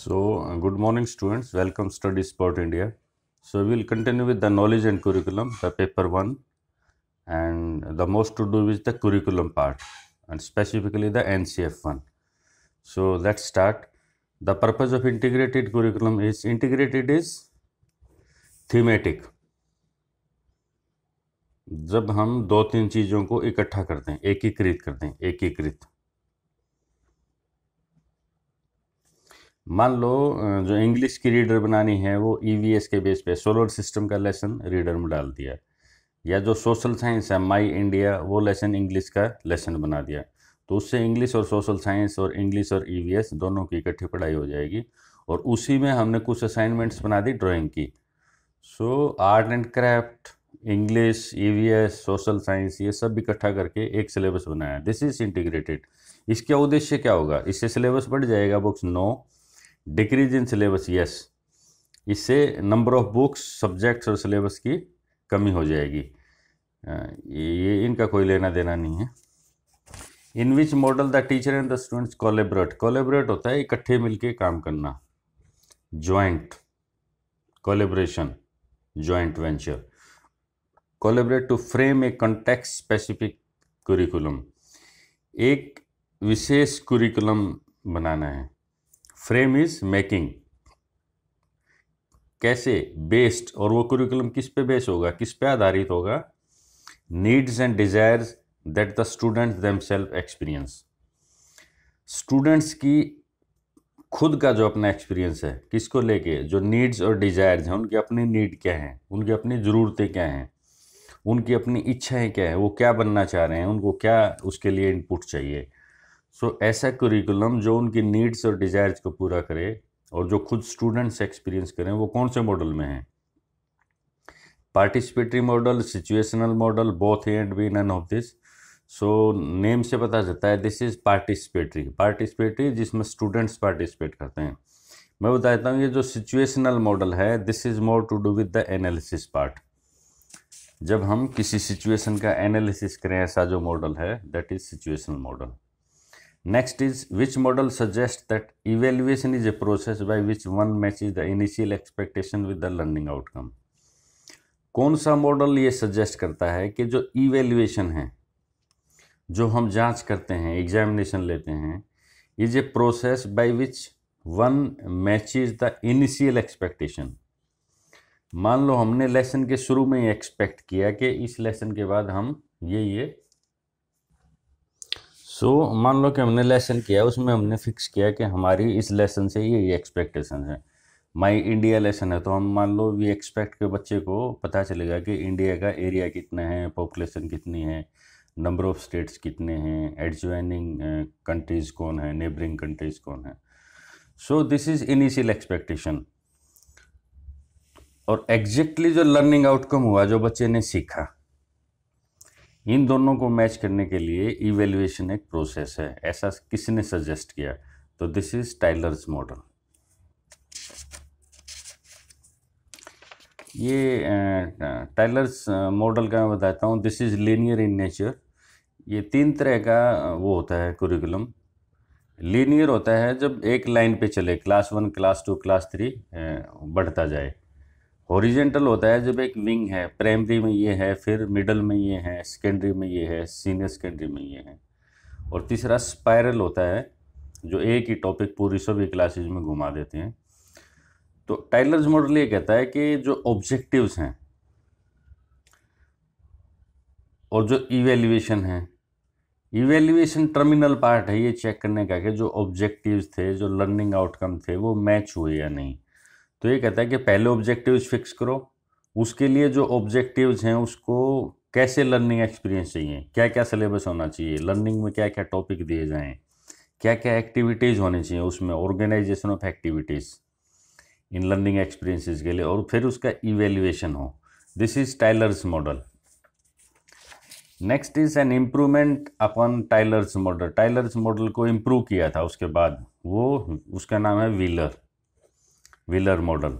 So, uh, good morning students, welcome Study Sport India. So, we will continue with the knowledge and curriculum, the paper 1 and the most to do with the curriculum part and specifically the NCF 1. So, let's start. The purpose of integrated curriculum is integrated is thematic. जब हम दो तीन चीज़ों को इकट्ठा करते हैं एकीकृत करते हैं एकीकृत मान लो जो इंग्लिश की रीडर बनानी है वो ई e के बेस पे सोलर सिस्टम का लेसन रीडर में डाल दिया या जो सोशल साइंस है माई इंडिया वो लेसन इंग्लिश का लेसन बना दिया तो उससे इंग्लिश और सोशल साइंस और इंग्लिश और ई e दोनों की इकट्ठी पढ़ाई हो जाएगी और उसी में हमने कुछ असाइनमेंट्स बना दी ड्राइंग की so art and craft English E social science ये सब इकट्ठा करके एक सिलेबस बनाया दिस इज़ इंटीग्रेटेड इसका उद्देश्य क्या होगा इससे सिलेबस बढ़ जाएगा books no decrease in syllabus yes इससे नंबर ऑफ बुक्स सब्जेक्ट्स और सिलेबस की कमी हो जाएगी ये इनका कोई लेना देना नहीं है in which model the teacher and the students collaborate collaborate होता है इकट्ठे मिलके काम करना joint collaboration joint venture collaborate to frame a context specific curriculum एक विशेष कुरिकुलम बनाना है फ्रेम इज मेकिंग कैसे बेस्ड और वो करिकुलम किस पे बेस होगा किस पे आधारित होगा needs and desires that the student themselves experience students की खुद का जो अपना एक्सपीरियंस है किसको लेके जो नीड्स और डिज़ायर्स हैं उनकी अपनी नीड क्या हैं उनकी अपनी ज़रूरतें क्या हैं उनकी अपनी इच्छाएं क्या हैं वो क्या बनना चाह रहे हैं उनको क्या उसके लिए इनपुट चाहिए सो so, ऐसा करिकुलम जो उनकी नीड्स और डिज़ायर्स को पूरा करे और जो खुद स्टूडेंट्स एक्सपीरियंस करें वो कौन से मॉडल में हैं participatory model situational model both and B none of this so name से पता चलता है दिस इज़ पार्टिसिपेटरी पार्टिसिपेटरी जिसमें स्टूडेंट्स पार्टिसिपेट करते हैं मैं बता देता हूँ ये जो सिचुएशनल मॉडल है this is more to do with the analysis part जब हम किसी सिचुएशन का एनालिसिस करें ऐसा जो मॉडल है that is situational model Next is which model suggests that evaluation is a process by which one matches the initial expectation with the learning outcome. कौन सा मॉडल ये सजेस्ट करता है कि जो इवेल्युएशन है जो हम जांच करते हैं एग्जामिनेशन लेते हैं is a process by which one is the initial expectation मान लो हमने लेसन के शुरू में ही एक्सपेक्ट किया कि इस लेसन के बाद हम ये ये सो so, मान लो कि हमने लेसन किया उसमें हमने फिक्स किया कि हमारी इस लेसन से ये ये एक्सपेक्टेशन है माई इंडिया लेसन है तो हम मान लो वी एक्सपेक्ट के बच्चे को पता चलेगा कि इंडिया का एरिया कितना है पॉपुलेशन कितनी है नंबर ऑफ स्टेट्स कितने हैं एडजॉइनिंग कंट्रीज़ uh, कौन है नेबरिंग कंट्रीज़ कौन है so this is initial expectation और एग्जैक्टली exactly जो लर्निंग आउटकम हुआ जो बच्चे ने सीखा इन दोनों को मैच करने के लिए इवेल्युएशन एक प्रोसेस है ऐसा किसने सजेस्ट किया तो दिस इज टाइलर्स मॉडल ये टाइलर्स मॉडल का मैं बताता हूँ this is linear in nature ये तीन तरह का वो होता है कुरिकुलम लीनियर होता है जब एक लाइन पे चले class one class two class three बढ़ता जाए हॉरिजेंटल होता है जब एक विंग है प्राइमरी में ये है फिर मिडल में ये है सेकेंडरी में ये है सीनियर सेकेंडरी में ये है और तीसरा स्पायरल होता है जो एक ही टॉपिक पूरी सभी क्लासेज में घुमा देते हैं तो टाइलर्स मॉडल ये कहता है कि जो ऑब्जेक्टिव्स हैं और जो इवेल्युएशन है इवेल्युएशन टर्मिनल पार्ट है ये चेक करने का कि जो ऑब्जेक्टिव्स थे जो लर्निंग आउटकम थे वो मैच हुए या नहीं तो ये कहता है कि पहले ऑब्जेक्टिव्स फिक्स करो उसके लिए जो ऑब्जेक्टिव्स हैं उसको कैसे लर्निंग एक्सपीरियंस चाहिए क्या क्या सिलेबस होना चाहिए लर्निंग में क्या क्या टॉपिक दिए जाएँ क्या क्या एक्टिविटीज़ होनी चाहिए उसमें organisation of activities in learning experiences के लिए और फिर उसका इवेल्युएशन हो this is Tyler's model next is an improvement upon Tyler's model Tyler's model को इम्प्रूव किया था उसके बाद वो उसका नाम है Wheeler Wheeler model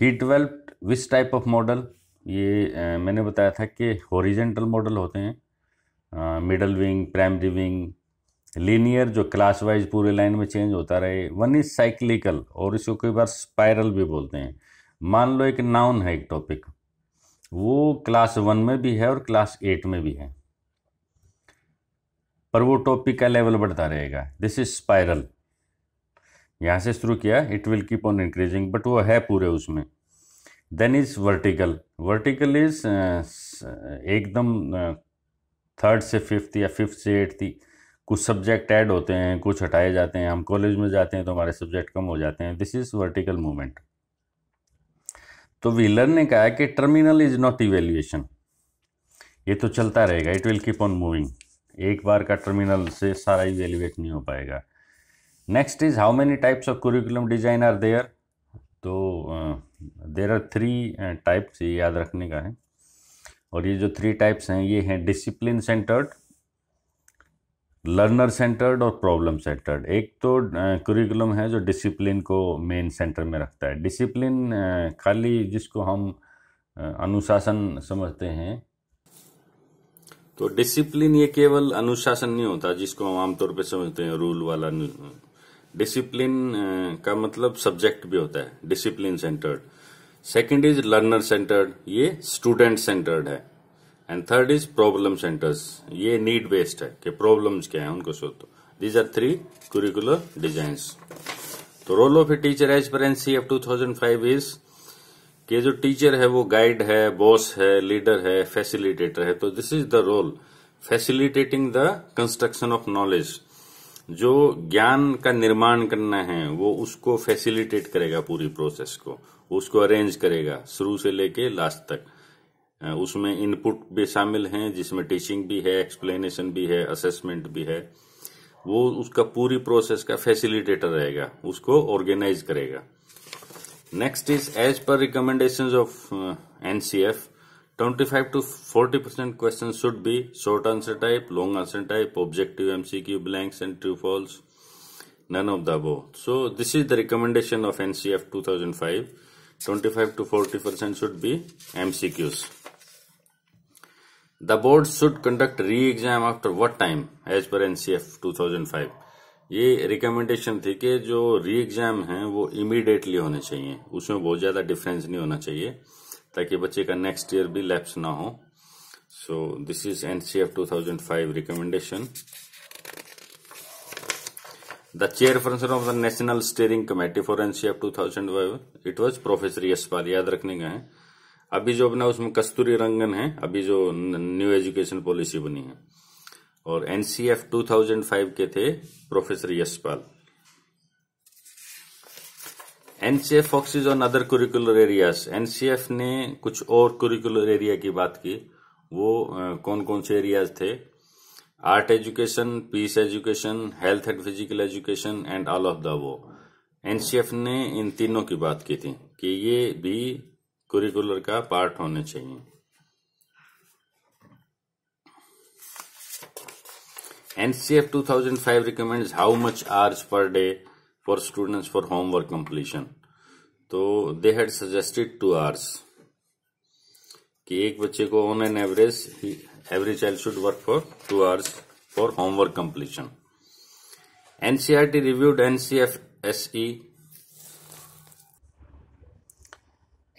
he developed this type of model ये आ, मैंने बताया था कि हॉरिजेंटल मॉडल होते हैं middle wing primary wing linear जो क्लास वाइज पूरे लाइन में चेंज होता रहे वन इज साइक्लिकल और इसको कई बार स्पायरल भी बोलते हैं मान लो एक नाउन है एक टॉपिक वो क्लास वन में भी है और क्लास एट में भी है पर वो टॉपिक का लेवल बढ़ता रहेगा दिस इज स्पायरल यहाँ से शुरू किया it will keep on increasing but वो है पूरे उसमें then is vertical vertical is एकदम थर्ड से फिफ्थ या फिफ्थ से एट्थ कुछ सब्जेक्ट ऐड होते हैं कुछ हटाए जाते हैं हम कॉलेज में जाते हैं तो हमारे सब्जेक्ट कम हो जाते हैं दिस इज़ वर्टिकल मूवमेंट तो व्हीलर ने कहा कि टर्मिनल इज़ नॉट इवेल्युएशन ये तो चलता रहेगा it will keep on moving एक बार का टर्मिनल से सारा इवेल्युएट नहीं हो पाएगा next is how many types of curriculum design are there तो देर आर थ्री टाइप्स ये याद रखने का है और ये जो थ्री टाइप्स हैं ये हैं डिसिप्लिन सेंटर्ड लर्नर सेंटर्ड और प्रॉब्लम सेंटर्ड एक तो कुरिकुलम है जो डिसिप्लिन को मेन सेंटर में रखता है डिसिप्लिन खाली जिसको हम अनुशासन समझते हैं तो डिसिप्लिन ये केवल अनुशासन नहीं होता जिसको हम आमतौर पर समझते हैं रूल वाला डिसिप्लिन uh, का मतलब सब्जेक्ट भी होता है discipline centred second is learner centred ये स्टूडेंट सेंटर्ड है and third is problem centres ये नीड बेस्ड है कि प्रॉब्लम्स क्या है उनको सोचो these are three curricular design तो role of a teacher as per thousand five is के जो टीचर है वो गाइड है बॉस है लीडर है फैसिलिटेटर है तो this is the role facilitating the construction of knowledge जो ज्ञान का निर्माण करना है वो उसको फैसिलिटेट करेगा पूरी प्रोसेस को उसको अरेंज करेगा शुरू से लेके लास्ट तक उसमें इनपुट भी शामिल हैं जिसमें टीचिंग भी है एक्सप्लेनेशन भी है असेसमेंट भी है वो उसका पूरी प्रोसेस का फैसिलिटेटर रहेगा उसको ऑर्गेनाइज करेगा next is as per recommendation of NCF 25 to 40% questions should be short answer type, long answer type, objective MCQ, blanks and true false, none of the above. So this is the recommendation of NCF 2005. 25 to 40% should be MCQs. The board should conduct re-exam after what time as per NCF 2005. ये recommendation थी कि जो री exam है वो immediately होने चाहिए उसमें बहुत ज़्यादा डिफरेंस नहीं होना चाहिए ताकि बच्चे का नेक्स्ट ईयर भी लैप्स ना हो so this is NCF 2005 recommendation The chairperson of the National Steering Committee for NCF 2005 it was Professor Yashpal याद रखने का है अभी जो अपना उसमें कस्तूरी रंगन है अभी जो न्यू एजुकेशन पॉलिसी बनी है और एनसीएफ 2005 के थे professor Yashpal NCF focuses on other curricular areas NCF ने कुछ और कुरिकुलर एरिया की बात की वो कौन कौन से एरियाज थे art education peace education health and physical education and all of the वो एनसीएफ ने इन तीनों की बात की थी कि ये भी कुरिकुलर का पार्ट होने चाहिए NCF 2005 recommend how much hours per day for students for homework completion तो they had suggested two hours कि एक बच्चे को on an average every child should work for two hours for homework completion NCERT reviewed NCFSE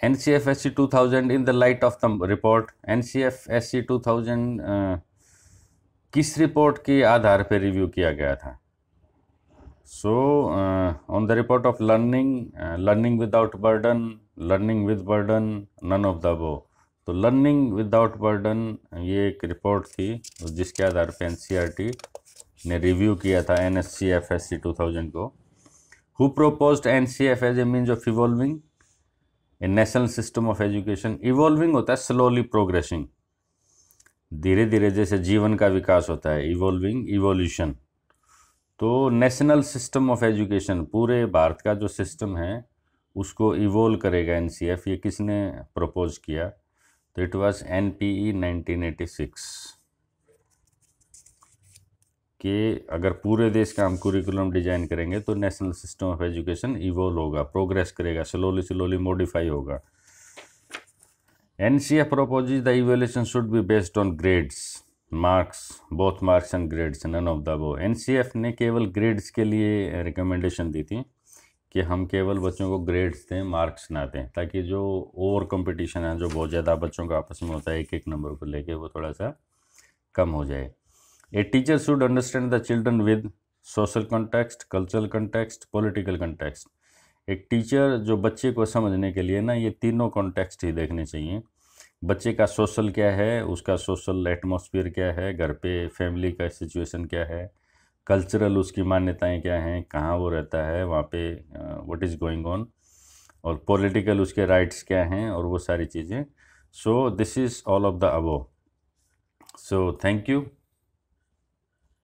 NCFSC 2000 in the light of the report NCFSC 2000 e uh, किस report के आधार पर review किया गया था So uh, on the report of learning, uh, learning without burden, learning with burden, none of the above. तो learning without burden ये एक रिपोर्ट थी जिसके आधार पर टी e ने रिव्यू किया था N S C F S C two thousand को who propose N C F as a means of evolving a national system of education evolving होता है स्लोली प्रोग्रेसिंग धीरे धीरे जैसे जीवन का विकास होता है इवॉल्विंग इवोल्यूशन तो नेशनल सिस्टम ऑफ एजुकेशन पूरे भारत का जो सिस्टम है उसको इवोल्व करेगा एन ये किसने प्रपोज किया तो it was N P E nineteen eighty six कि अगर पूरे देश का हम कुरिकुलम डिजाइन करेंगे तो national system of education evolve होगा प्रोग्रेस करेगा स्लोली स्लोली मॉडिफाई होगा N C F propose the evolution should be based on grades marks both marks and grades none of the वो एन ने केवल grades के लिए रिकमेंडेशन दी थी कि हम केवल बच्चों को ग्रेड्स दें मार्क्स ना दें ताकि जो ओवर कंपटीशन है जो बहुत ज़्यादा बच्चों का आपस में होता है एक एक नंबर को लेके वो थोड़ा सा कम हो जाए a teacher should understand the children with social context cultural context political context एक टीचर जो बच्चे को समझने के लिए ना ये तीनों कॉन्टेक्स्ट ही देखने चाहिए बच्चे का सोशल क्या है उसका सोशल एटमोसफियर क्या है घर पे फैमिली का सिचुएशन क्या है कल्चरल उसकी मान्यताएं क्या हैं कहाँ वो रहता है वहाँ पे व्हाट इज़ गोइंग ऑन और पॉलिटिकल उसके राइट्स क्या हैं और वो सारी चीज़ें so this is all of the above so thank you